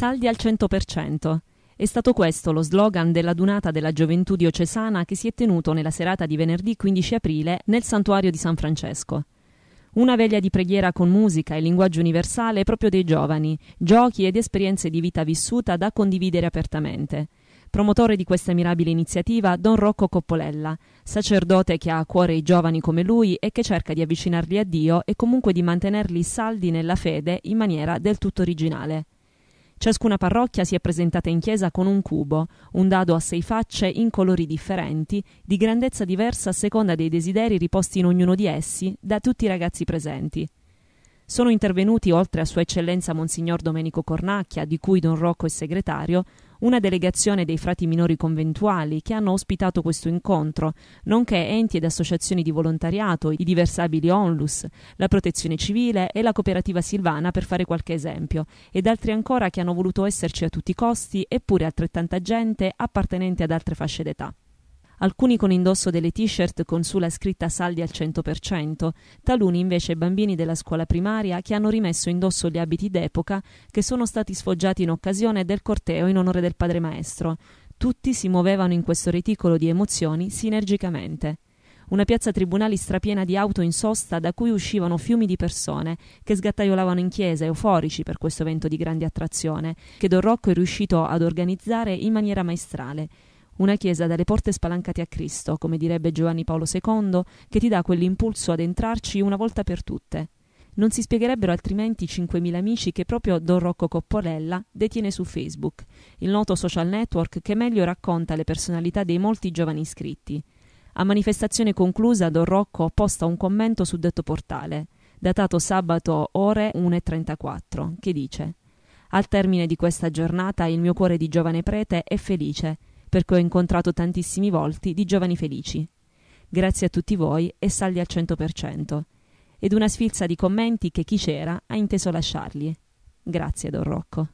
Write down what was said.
Saldi al 100%. È stato questo lo slogan della dunata della gioventù diocesana che si è tenuto nella serata di venerdì 15 aprile nel santuario di San Francesco. Una veglia di preghiera con musica e linguaggio universale proprio dei giovani, giochi ed esperienze di vita vissuta da condividere apertamente. Promotore di questa mirabile iniziativa Don Rocco Coppolella, sacerdote che ha a cuore i giovani come lui e che cerca di avvicinarli a Dio e comunque di mantenerli saldi nella fede in maniera del tutto originale. Ciascuna parrocchia si è presentata in chiesa con un cubo, un dado a sei facce in colori differenti, di grandezza diversa a seconda dei desideri riposti in ognuno di essi da tutti i ragazzi presenti sono intervenuti, oltre a Sua Eccellenza Monsignor Domenico Cornacchia, di cui Don Rocco è segretario, una delegazione dei frati minori conventuali che hanno ospitato questo incontro, nonché enti ed associazioni di volontariato, i diversabili onlus, la protezione civile e la cooperativa silvana per fare qualche esempio, ed altri ancora che hanno voluto esserci a tutti i costi, eppure altrettanta gente appartenente ad altre fasce d'età alcuni con indosso delle t-shirt con sulla scritta saldi al 100%, taluni invece bambini della scuola primaria che hanno rimesso indosso gli abiti d'epoca che sono stati sfoggiati in occasione del corteo in onore del padre maestro. Tutti si muovevano in questo reticolo di emozioni sinergicamente una piazza tribunali strapiena di auto in sosta da cui uscivano fiumi di persone che sgattaiolavano in chiesa euforici per questo evento di grande attrazione che Don Rocco è riuscito ad organizzare in maniera maestrale. Una chiesa dalle porte spalancate a Cristo, come direbbe Giovanni Paolo II, che ti dà quell'impulso ad entrarci una volta per tutte. Non si spiegherebbero altrimenti i 5.000 amici che proprio Don Rocco Copporella detiene su Facebook, il noto social network che meglio racconta le personalità dei molti giovani iscritti. A manifestazione conclusa, Don Rocco posta un commento su detto portale, datato sabato ore 1.34, che dice: Al termine di questa giornata il mio cuore di giovane prete è felice perché ho incontrato tantissimi volti di giovani felici. Grazie a tutti voi e saldi al 100%. Ed una sfilza di commenti che chi c'era ha inteso lasciargli. Grazie, Don Rocco.